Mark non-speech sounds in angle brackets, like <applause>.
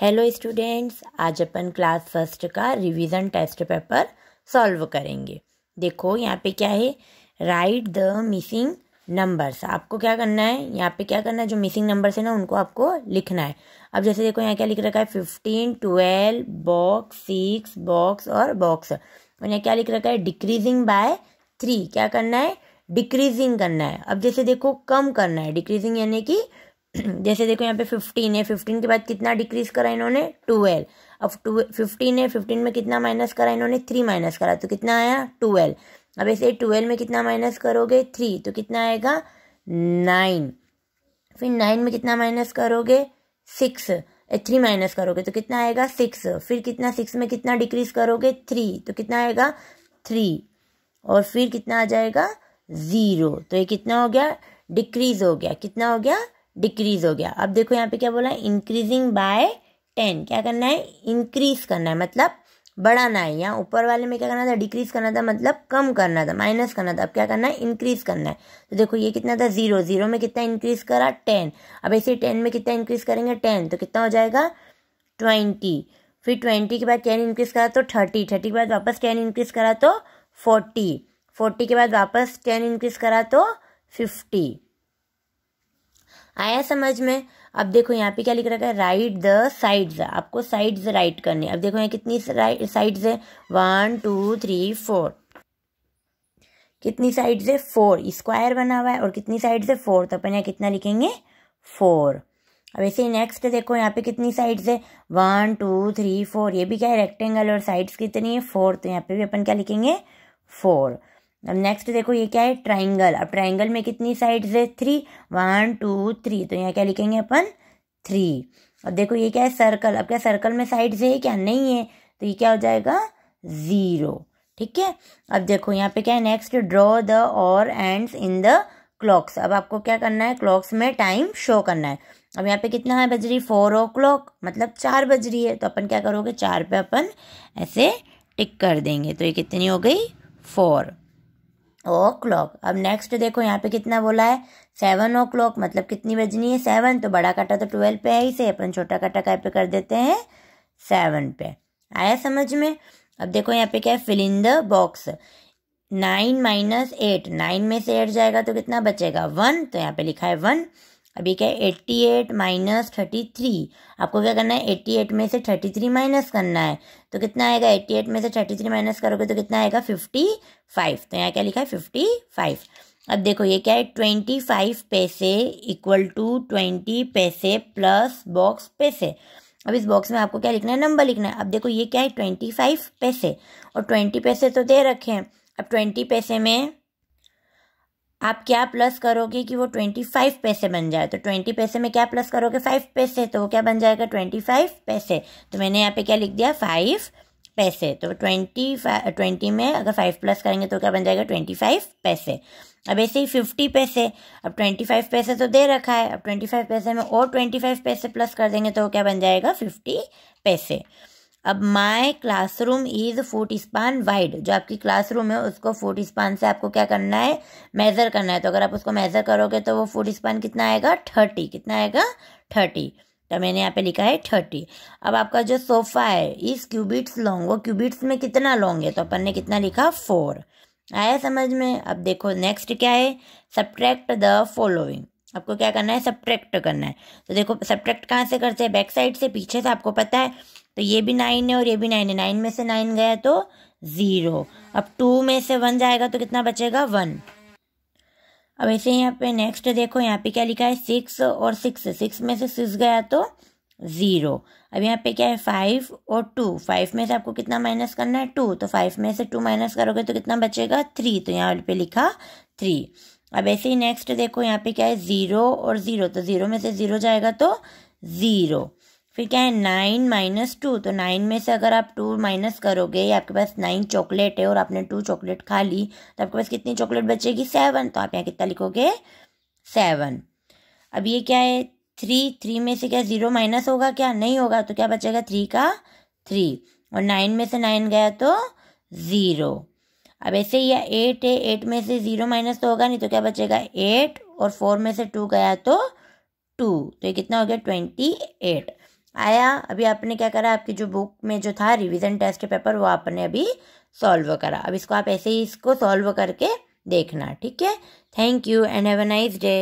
hello students आज अपन class first का रिवीजन टेस्ट पेपर सॉल्व करेंगे देखो यहाँ पे क्या है राइट द मिसिंग नंबर्स आपको क्या करना है यहाँ पे क्या करना है जो मिसिंग नंबर्स है ना उनको आपको लिखना है अब जैसे देखो यहाँ क्या लिख रखा है fifteen twelve box six box और बॉक्स और यहाँ क्या लिख रखा है डिक्रीजिंग बाय थ्री क्या करना है डिक्रीजिंग करना है अब जैसे देखो कम करना है डिक्रीजिंग यानी कि <clears throat> जैसे देखो यहाँ पे फिफ्टीन है फिफ्टीन के बाद कितना डिक्रीज करा इन्होंने ट्वेल्व अब टू फिफ्टीन है फिफ्टीन में कितना माइनस करा इन्होंने थ्री माइनस करा तो कितना आया ट्वेल्व अब ऐसे ट्वेल्व में कितना माइनस करोगे थ्री तो कितना आएगा नाइन फिर नाइन में कितना माइनस करोगे सिक्स थ्री माइनस करोगे तो कितना आएगा सिक्स फिर कितना सिक्स में कितना डिक्रीज करोगे थ्री तो कितना आएगा थ्री और फिर कितना आ जाएगा ज़ीरो तो ये कितना हो गया डिक्रीज हो गया कितना हो गया डिक्रीज हो गया अब देखो यहाँ पे क्या बोला है इंक्रीजिंग बाय टेन क्या करना है इंक्रीज करना है मतलब बढ़ाना है यहाँ ऊपर वाले में क्या करना था डिक्रीज करना था मतलब कम करना था माइनस करना था अब क्या करना है इंक्रीज करना है तो देखो ये कितना था जीरो जीरो में कितना इंक्रीज करा टेन अब ऐसे टेन में कितना इंक्रीज करेंगे टेन तो कितना हो जाएगा ट्वेंटी फिर ट्वेंटी के बाद टेन इंक्रीज करा तो थर्टी थर्टी के बाद वापस टेन इंक्रीज करा तो फोर्टी फोर्टी के बाद वापस टेन इंक्रीज करा तो फिफ्टी आया समझ में अब देखो यहाँ पे क्या लिख रखा है राइट द साइड्स आपको साइड्स राइट करनी अब देखो यहाँ कितनी साइड्स है वन टू थ्री फोर कितनी साइड्स है फोर स्क्वायर बना हुआ है और कितनी साइड्स है फोर तो अपन यहाँ कितना लिखेंगे फोर अब ऐसे ही नेक्स्ट देखो यहाँ पे कितनी साइड्स है वन टू थ्री फोर ये भी क्या है रेक्टेंगल और साइड्स कितनी है फोर तो यहाँ पे भी अपन क्या लिखेंगे फोर अब नेक्स्ट देखो ये क्या है ट्राइंगल अब ट्राइंगल में कितनी साइड्स है थ्री वन टू थ्री तो यहाँ क्या लिखेंगे अपन थ्री अब देखो ये क्या है सर्कल अब क्या सर्कल में साइड्स है क्या नहीं है तो ये क्या हो जाएगा ज़ीरो ठीक है अब देखो यहाँ पे क्या है next draw the hour hands in the clocks अब आपको क्या करना है क्लॉक्स में टाइम शो करना है अब यहाँ पे कितना है बज रही फोर ओ क्लॉक मतलब चार बज रही है तो अपन क्या करोगे चार पे अपन ऐसे टिक कर देंगे तो ये कितनी हो गई फोर ओ क्लॉक अब नेक्स्ट देखो यहाँ पे कितना बोला है सेवन ओ क्लॉक मतलब कितनी बजनी है सेवन तो बड़ा काटा तो ट्वेल्व पे है ही से अपन छोटा काटा कहाँ पे कर देते हैं सेवन पे आया समझ में अब देखो यहाँ पे क्या है fill in the box nine minus eight nine में से एट जाएगा तो कितना बचेगा वन तो यहाँ पे लिखा है वन अब ये क्या है eighty eight minus thirty three आपको क्या करना है एट्टी एट में से थर्टी थ्री माइनस करना है तो कितना आएगा एट्टी एट में से थर्टी थ्री माइनस करोगे तो कितना आएगा फिफ्टी फाइव तो यहाँ क्या लिखा है फिफ्टी फाइव अब देखो ये क्या है ट्वेंटी फाइव पैसे इक्वल टू ट्वेंटी पैसे प्लस बॉक्स पैसे अब इस बॉक्स में आपको क्या लिखना है नंबर लिखना है अब देखो ये क्या है ट्वेंटी फाइव पैसे और ट्वेंटी पैसे तो दे रखे हैं अब ट्वेंटी पैसे में आप क्या प्लस करोगे कि वो ट्वेंटी फाइव पैसे बन जाए तो ट्वेंटी पैसे में क्या प्लस करोगे फाइव पैसे तो वो क्या बन जाएगा ट्वेंटी फाइव पैसे तो मैंने यहाँ पे क्या लिख दिया फाइव पैसे तो ट्वेंटी फाइव ट्वेंटी में अगर फाइव प्लस करेंगे तो क्या बन जाएगा ट्वेंटी फाइव पैसे अब ऐसे ही फिफ्टी पैसे अब ट्वेंटी फाइव पैसे तो दे रखा है अब ट्वेंटी फाइव पैसे में और ट्वेंटी फाइव पैसे प्लस कर देंगे तो क्या बन जाएगा फिफ्टी पैसे अब my classroom is fort span wide जो आपकी क्लासरूम है उसको फोर्ट स्पान से आपको क्या करना है मेज़र करना है तो अगर आप उसको मेज़र करोगे तो वो फोर्ट स्पान कितना आएगा थर्टी कितना आएगा थर्टी तो मैंने यहाँ पे लिखा है थर्टी अब आपका जो सोफ़ा है इस क्यूबिट्स लॉन्ग वो क्यूबिट्स में कितना लॉन्ग है तो अपन ने कितना लिखा फोर आया समझ में अब देखो नेक्स्ट क्या है सब्ट्रैक्ट द फॉलोइंग आपको क्या करना है सब्ट्रैक्ट करना है तो देखो सब्ट्रैक्ट कहाँ से करते हैं बैक साइड से पीछे से आपको पता है तो ये भी नाइन है और ये भी नाइन है नाइन में से नाइन गया तो ज़ीरो अब टू में से वन जाएगा तो कितना बचेगा वन अब ऐसे यहाँ पे नेक्स्ट देखो यहाँ पे क्या लिखा है सिक्स और सिक्स सिक्स में से सिक्स गया तो ज़ीरो अब यहाँ पे क्या है फाइव और टू फाइव में से आपको कितना माइनस करना है टू तो फाइव में से टू माइनस करोगे तो कितना बचेगा थ्री तो यहाँ पे लिखा थ्री अब ऐसे ही नेक्स्ट देखो यहाँ पे क्या है ज़ीरो और ज़ीरो तो ज़ीरो में से ज़ीरो जाएगा तो ज़ीरो फिर क्या है नाइन माइनस टू तो नाइन में से अगर आप टू माइनस करोगे आपके पास नाइन चॉकलेट है और आपने टू चॉकलेट खा ली तो आपके पास कितनी चॉकलेट बचेगी सेवन तो आप यहाँ कितना लिखोगे सेवन अब ये क्या है थ्री थ्री में से क्या ज़ीरो माइनस होगा क्या नहीं होगा तो क्या बचेगा थ्री का थ्री और नाइन में से नाइन गया तो ज़ीरो अब ऐसे ही एट है एट में से ज़ीरो माइनस तो होगा नहीं तो क्या बचेगा एट और फोर में से टू गया तो टू तो ये कितना हो गया ट्वेंटी एट आया अभी आपने क्या करा आपकी जो बुक में जो था रिवीजन टेस्ट के पेपर वो आपने अभी सॉल्व करा अब इसको आप ऐसे ही इसको सॉल्व करके देखना ठीक है thank you and have a nice day